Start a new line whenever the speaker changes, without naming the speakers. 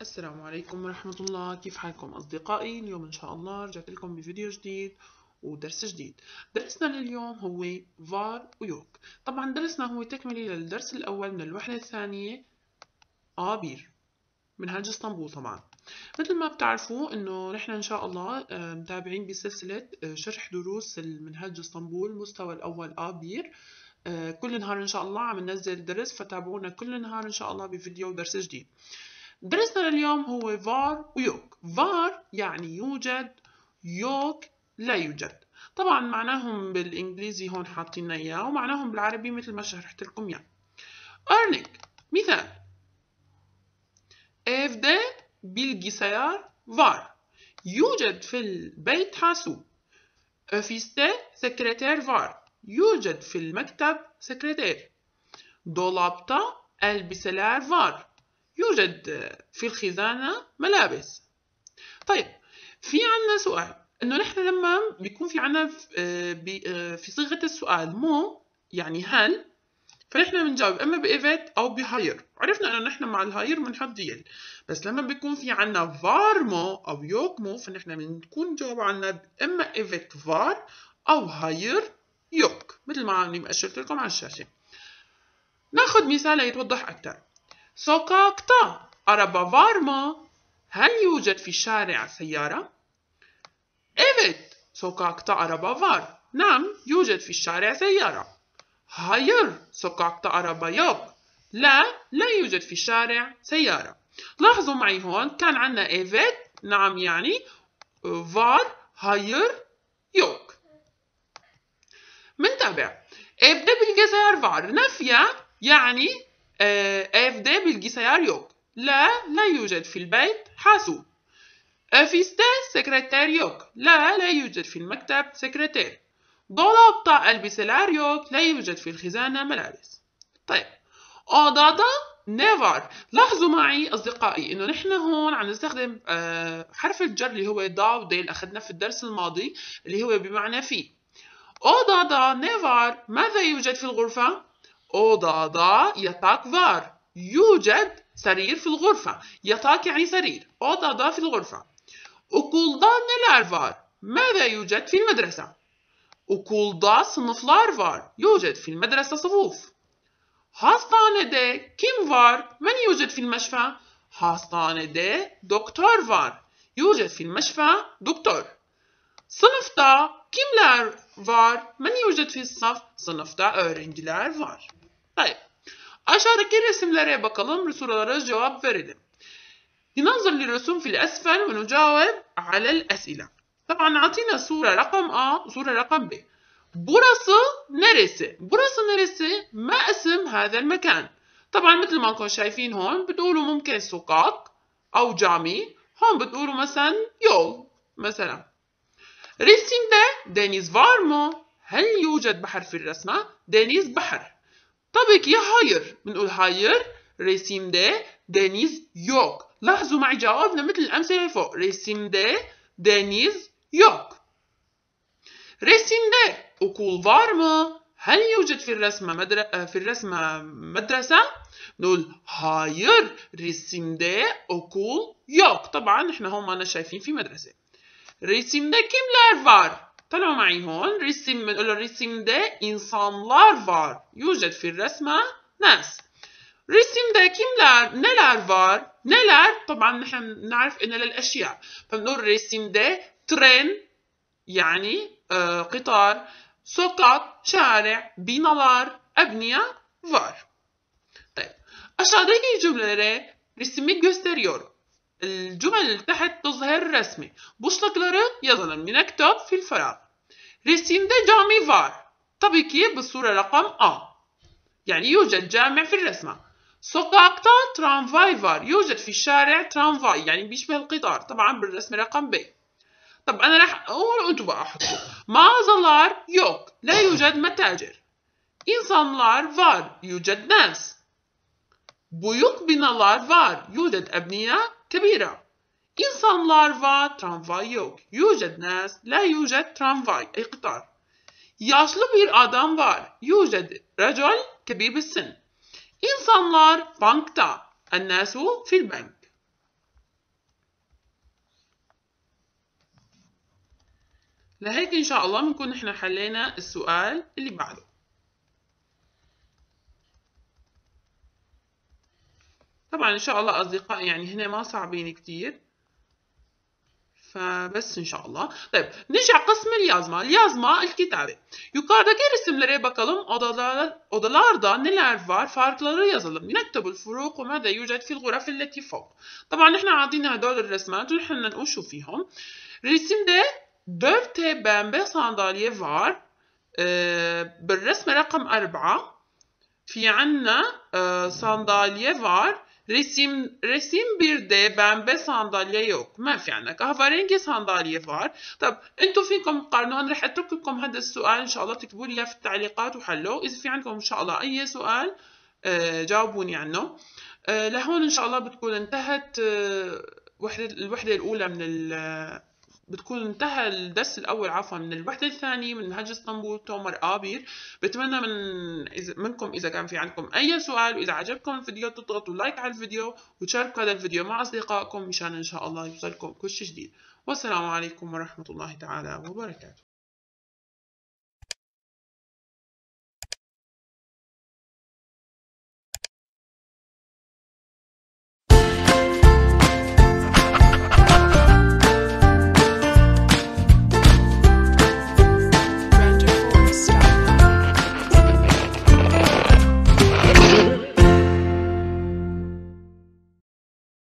السلام عليكم ورحمة الله كيف حالكم أصدقائي اليوم إن شاء الله رجعت لكم بفيديو جديد ودرس جديد درسنا لليوم هو var ويوك طبعا درسنا هو تكملي للدرس الأول من الوحدة الثانية آبير من هرج اسطنبول طبعا مثل ما بتعرفوا انه نحن ان شاء الله آه، متابعين بسلسلة آه، شرح دروس المنهج اسطنبول المستوى الاول ابير آه، كل نهار ان شاء الله عم ننزل درس فتابعونا كل نهار ان شاء الله بفيديو ودرس جديد درسنا اليوم هو var ويوك var يعني يوجد يوك لا يوجد طبعا معناهم بالانجليزي هون حاطين اياه ومعناهم بالعربي مثل ما شرحت لكم اياه earning مثال evde bilgisayar var يوجد في البيت حاسوب ofiste sekreter var يوجد في المكتب سكرتير دولابتا البسلار var يوجد في الخزانة ملابس طيب في عنا سؤال انه نحن لما بيكون في عنا في صيغة السؤال مو يعني هل فنحن بنجاوب اما بايفيت او بهاير عرفنا انه نحن مع الهاير بنحط ديل بس لما بيكون في عنا فارمو او يوكمو فنحن بنكون جاوب عنا اما ايفيت فار او هاير يوك مثل ما اشرت لكم على الشاشه ناخذ مثال ليتوضح اكثر سوكا كتا araba var mı? Hel yujed fi şari'a seyyara? Evet, sokakta araba var. Nam, yujed fi şari'a seyyara. Hayır, sokakta araba yok. لا, لا يوجد في الشارع سيارة. لاحظوا معي هون كان عندنا evet, نعم يعني var, hayır, yok. منتبه. Evde bilgisayar var. Nafya yani evde آه، بالجسيار يوك لا لا يوجد في البيت حاسوب. أفيستا سكرتير يوك لا لا يوجد في المكتب سكرتير. dolapta البسلار يوك لا يوجد في الخزانة ملابس. طيب odada نيفر لاحظوا معي أصدقائي إنه نحن هون عم نستخدم آه، حرف الجر اللي هو دا وديل أخذنا في الدرس الماضي اللي هو بمعنى في. odada نيفر ماذا يوجد في الغرفة؟ O dağda yatak var. Yüced sarir fil gurfa. Yatak yani sarir. O dağda fil gurfa. Okulda neler var? Meve yüced fil medrese. Okulda sınıflar var. Yüced fil medrese sıvuf. Hastanede kim var? Men yüced fil meşfa. Hastanede doktor var. Yüced fil meşfa doktor. Sınıfta kimler var? Men yüced fil sınıf? Sınıfta öğrenciler var. Hayır. Aşağıdaki resimlere bakalım. Sorulara cevap verelim. لننظر للرسوم في الأسفل ونجاوب على الأسئلة. طبعا عطينا صورة رقم A وصورة رقم B. برص نرسة برص نرسة ما اسم هذا المكان طبعا مثل ما انكم شايفين هون بتقولوا ممكن سقاق أو جامي هون بتقولوا مثلا يول مثلا رسم ده دينيز فارمو هل يوجد بحر في الرسمة؟ دينيز بحر Tabii ki هاير hayır. هاير hayır. Resimde deniz yok. لاحظوا معي جوابنا مثل الأمثلة فوق. Resimde deniz yok. Resimde okul var mı? هل يوجد في الرسمة مدر... في الرسمة مدرسة؟ نقول هاير رسمدة أوكول يوك طبعا احنا هم أنا شايفين في مدرسة رسمدة كيملر فار طلعوا معي هون رسم الرسم ده insanlar var. Yücet fil resme nas. Resimde kimler, neler var, neler? طبعا نحن نعرف ان للاشياء. فبنقول resimde tren yani e, قطار, sokak, şare, binalar, ebniye var. Tabii. Aşağıdaki cümlelere resmi gösteriyorum. الجمل اللي تحت تظهر resmi. Boşlukları yazalım. Nektop fil ferah. Resimde cami var. Tabii ki bu sure rakam A. Yani yujed cami fil resme. Sokakta tramvay var. يوجد في الشارع ترامفاي يعني بيشبه القطار طبعا بالرسم رقم B. طب انا راح اقول انتوا بقى حطوا mağazalar yok. لا يوجد متاجر. İnsanlar var. يوجد ناس. Buyut binalar var. Yudet ebniye كبيرة إنسان لارفا ترامفاي يوك يوجد ناس لا يوجد ترامفاي أي قطار ياشلو بير آدم فار يوجد رجل كبير السن. بالسن إنسانلار بانكتا الناس في البنك لهيك إن شاء الله بنكون إحنا حلينا السؤال اللي بعده طبعا إن شاء الله أصدقائي يعني هنا ما صعبين كتير فبس ان شاء الله طيب نرجع قسم اليازما اليازما الكتابه yukarıdaki resimlere bakalım odalar, odalarda neler var farkları yazalım نكتب الفروق وماذا يوجد في الغرف التي فوق طبعا نحن عاطينا هدول الرسمات ونحن نقوشوا فيهم resimde 4 pembe sandalye var آه، بالرسمة رقم أربعة في عنا آه, sandalye var resim resim bir de pembe sandalye yok ما في عندنا كهفرنجي ساندالية فار طب انتو فيكم تقارنوا انا رح اترك لكم هذا السؤال ان شاء الله تكتبوا لي في التعليقات وحلوه اذا في عندكم ان شاء الله اي سؤال آه جاوبوني عنه آه لهون ان شاء الله بتكون انتهت آه وحدة الوحدة الاولى من ال بتكون انتهى الدرس الأول عفوا من الوحدة الثانية من منهج اسطنبول تومر آبير بتمنى من منكم إذا كان في عندكم أي سؤال وإذا عجبكم الفيديو تضغطوا لايك على الفيديو وتشاركوا هذا الفيديو مع أصدقائكم مشان إن شاء الله يوصلكم كل شيء جديد والسلام عليكم ورحمة الله تعالى وبركاته